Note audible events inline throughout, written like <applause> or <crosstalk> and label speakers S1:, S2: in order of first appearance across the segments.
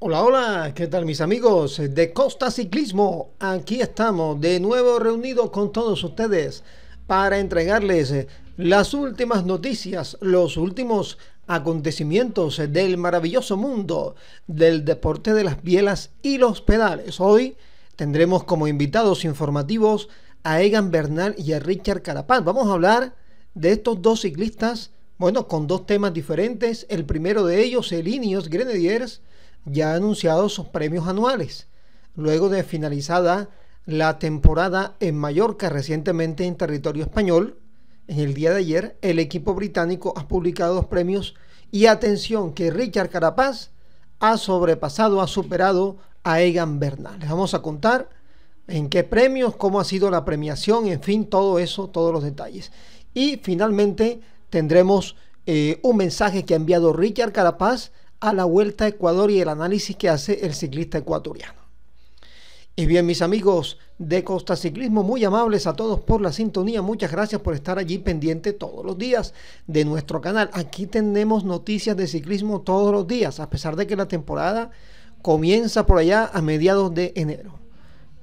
S1: Hola, hola, ¿qué tal mis amigos de Costa Ciclismo? Aquí estamos de nuevo reunidos con todos ustedes para entregarles las últimas noticias, los últimos acontecimientos del maravilloso mundo del deporte de las bielas y los pedales. Hoy tendremos como invitados informativos a Egan Bernal y a Richard Carapaz. Vamos a hablar de estos dos ciclistas, bueno, con dos temas diferentes. El primero de ellos, el Ineos Grenadiers, ya ha anunciado sus premios anuales, luego de finalizada la temporada en Mallorca recientemente en territorio español. En el día de ayer, el equipo británico ha publicado los premios y atención que Richard Carapaz ha sobrepasado, ha superado a Egan Bernal. Les vamos a contar en qué premios, cómo ha sido la premiación, en fin, todo eso, todos los detalles. Y finalmente tendremos eh, un mensaje que ha enviado Richard Carapaz a la Vuelta a Ecuador y el análisis que hace el ciclista ecuatoriano. Y bien, mis amigos de Costa Ciclismo, muy amables a todos por la sintonía. Muchas gracias por estar allí pendiente todos los días de nuestro canal. Aquí tenemos noticias de ciclismo todos los días, a pesar de que la temporada comienza por allá a mediados de enero.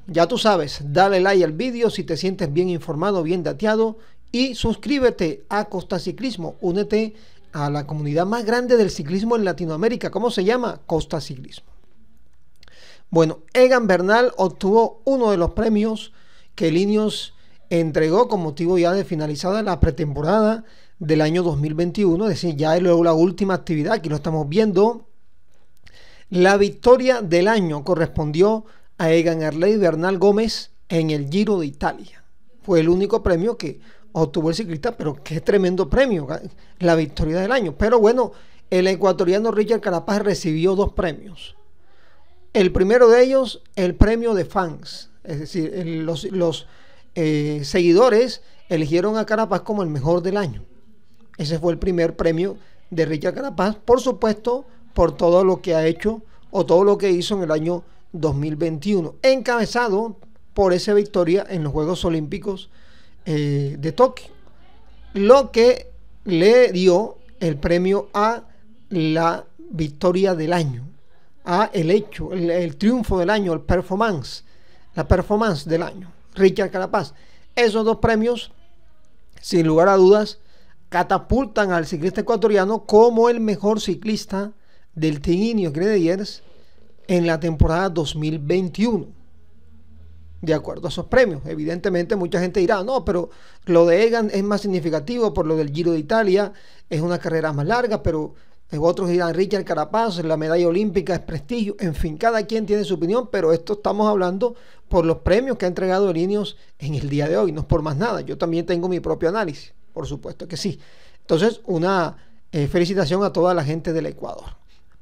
S1: Ya tú sabes, dale like al vídeo si te sientes bien informado, bien dateado y suscríbete a Costa Ciclismo. Únete a la comunidad más grande del ciclismo en Latinoamérica. ¿Cómo se llama? Costa Ciclismo. Bueno, Egan Bernal obtuvo uno de los premios que Linios entregó con motivo ya de finalizada la pretemporada del año 2021, es decir, ya es la última actividad, aquí lo estamos viendo. La victoria del año correspondió a Egan Arley Bernal Gómez en el Giro de Italia. Fue el único premio que obtuvo el ciclista, pero qué tremendo premio, la victoria del año. Pero bueno, el ecuatoriano Richard Carapaz recibió dos premios. El primero de ellos, el premio de fans, es decir, los, eh, seguidores eligieron a Carapaz como el mejor del año. Ese fue el primer premio de Richard Carapaz, por supuesto, por todo lo que ha hecho o todo lo que hizo en el año 2021, encabezado por esa victoria en los Juegos Olímpicos eh, de Tokio, lo que le dio el premio a la victoria del año, a el hecho, el, triunfo del año, el performance, la performance del año, Richard Carapaz. Esos dos premios, sin lugar a dudas, catapultan al ciclista ecuatoriano como el mejor ciclista del Team Ineos Grenadiers en la temporada 2021 de acuerdo a esos premios. Evidentemente mucha gente dirá, no, pero lo de Egan es más significativo por lo del Giro de Italia, es una carrera más larga, pero eh, otros dirán Richard Carapaz, la medalla olímpica es prestigio, en fin, cada quien tiene su opinión, pero esto estamos hablando por los premios que ha entregado el en el día de hoy, no es por más nada, yo también tengo mi propio análisis, por supuesto que sí. Entonces, una eh, felicitación a toda la gente del Ecuador.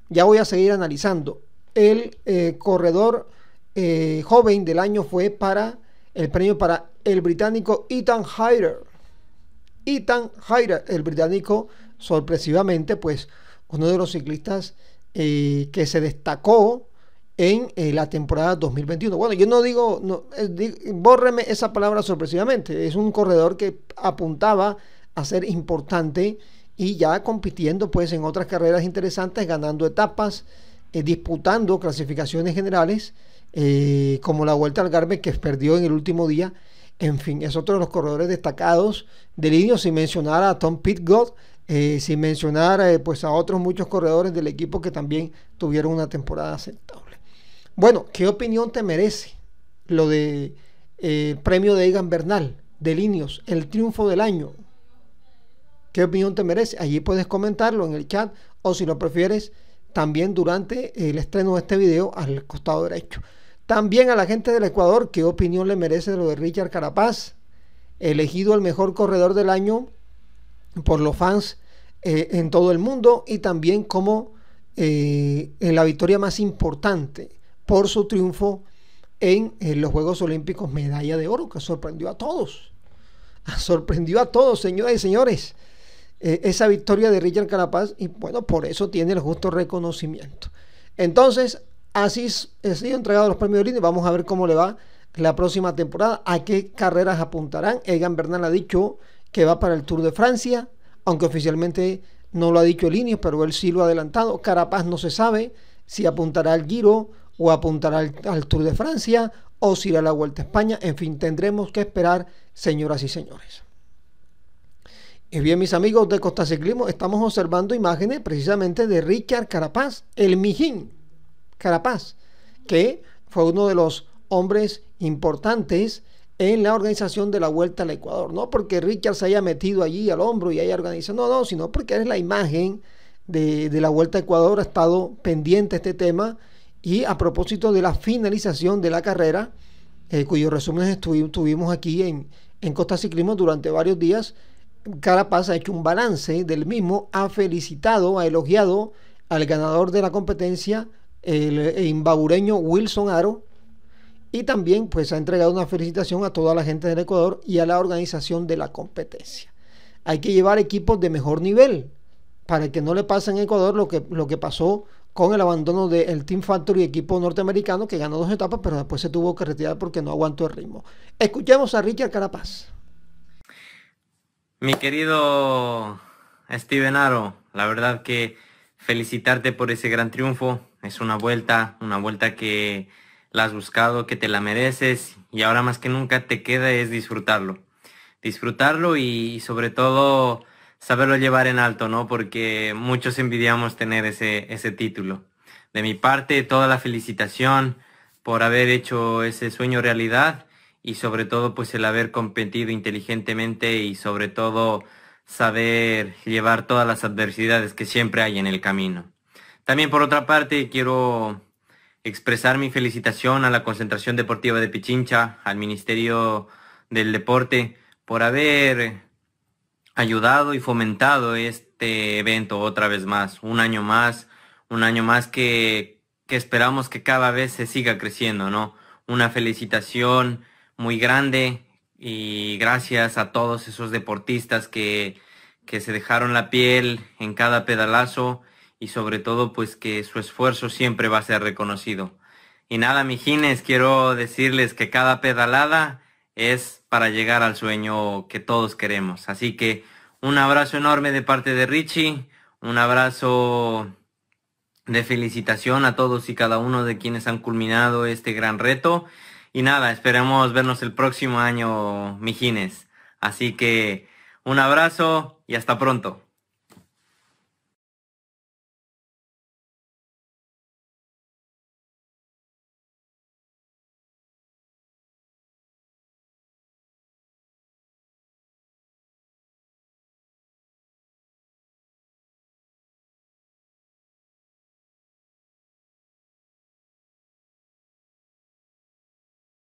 S1: Ya voy a seguir analizando el eh, corredor eh, joven del año fue para el premio para el británico Ethan Hyder. Ethan Hyder, el británico, sorpresivamente, pues uno de los ciclistas eh, que se destacó en eh, la temporada 2021. Bueno, yo no digo, no, bórreme esa palabra sorpresivamente, es un corredor que apuntaba a ser importante y ya compitiendo pues en otras carreras interesantes, ganando etapas, disputando clasificaciones generales eh, como la Vuelta al Garbe que perdió en el último día. En fin, es otro de los corredores destacados del Ineos sin mencionar a Tom Pitgott, eh, sin mencionar eh, pues a otros muchos corredores del equipo que también tuvieron una temporada aceptable. Bueno, ¿qué opinión te merece lo de eh, premio de Egan Bernal de Linios, el triunfo del año? ¿Qué opinión te merece? Allí puedes comentarlo en el chat o si lo prefieres también durante el estreno de este video al costado derecho. También a la gente del Ecuador, ¿qué opinión le merece lo de Richard Carapaz? Elegido el mejor corredor del año por los fans eh, en todo el mundo y también como eh, en la victoria más importante por su triunfo en, los Juegos Olímpicos medalla de oro, que sorprendió a todos. <laughs> Sorprendió a todos, señoras y señores, eh, esa victoria de Richard Carapaz y bueno, por eso tiene el justo reconocimiento. Entonces, Así eh, ha sido entregado los premios de y Vamos a ver cómo le va la próxima temporada, a qué carreras apuntarán. Egan Bernal ha dicho que va para el Tour de Francia, aunque oficialmente no lo ha dicho el pero él sí lo ha adelantado. Carapaz no se sabe si apuntará al Giro o apuntará al, al Tour de Francia o si irá a la Vuelta a España. En fin, tendremos que esperar, señoras y señores. Y bien, mis amigos de Costa Ciclismo, estamos observando imágenes precisamente de Richard Carapaz, el Mijín Carapaz, que fue uno de los hombres importantes en la organización de la Vuelta al Ecuador. No porque Richard se haya metido allí al hombro y haya organizado, no, no, sino porque es la imagen de, la Vuelta a Ecuador, ha estado pendiente este tema. Y a propósito de la finalización de la carrera, eh, cuyos resúmenes estuvimos aquí en, en Costa Ciclismo durante varios días, Carapaz ha hecho un balance del mismo, ha felicitado, ha elogiado al ganador de la competencia, el eh, imbabureño Wilson Aro. Y también pues ha entregado una felicitación a toda la gente del Ecuador y a la organización de la competencia. Hay que llevar equipos de mejor nivel para que no le pase en Ecuador lo que, lo que pasó con el abandono del Team Factory equipo norteamericano que ganó dos etapas pero después se tuvo que retirar porque no aguantó el ritmo. Escuchemos a Richard Carapaz.
S2: Mi querido Steven Aro, la verdad que felicitarte por ese gran triunfo, es una vuelta, una vuelta que la has buscado, que te la mereces y ahora más que nunca te queda es disfrutarlo. Disfrutarlo y, y sobre todo saberlo llevar en alto, ¿no? Porque muchos envidiamos tener ese, ese título. De mi parte, toda la felicitación por haber hecho ese sueño realidad y sobre todo pues el haber competido inteligentemente y sobre todo saber llevar todas las adversidades que siempre hay en el camino. También por otra parte quiero expresar mi felicitación a la Concentración Deportiva de Pichincha, al Ministerio del Deporte, por haber ayudado y fomentado este evento otra vez más, un año más, un año más que, esperamos que cada vez se siga creciendo, ¿no? Una felicitación muy grande y gracias a todos esos deportistas que, que se dejaron la piel en cada pedalazo y sobre todo pues que su esfuerzo siempre va a ser reconocido. Y nada, mijines, quiero decirles que cada pedalada es para llegar al sueño que todos queremos. Así que un abrazo enorme de parte de Richie, un abrazo de felicitación a todos y cada uno de quienes han culminado este gran reto. Y nada, esperemos vernos el próximo año, mijines. Así que un abrazo y hasta pronto.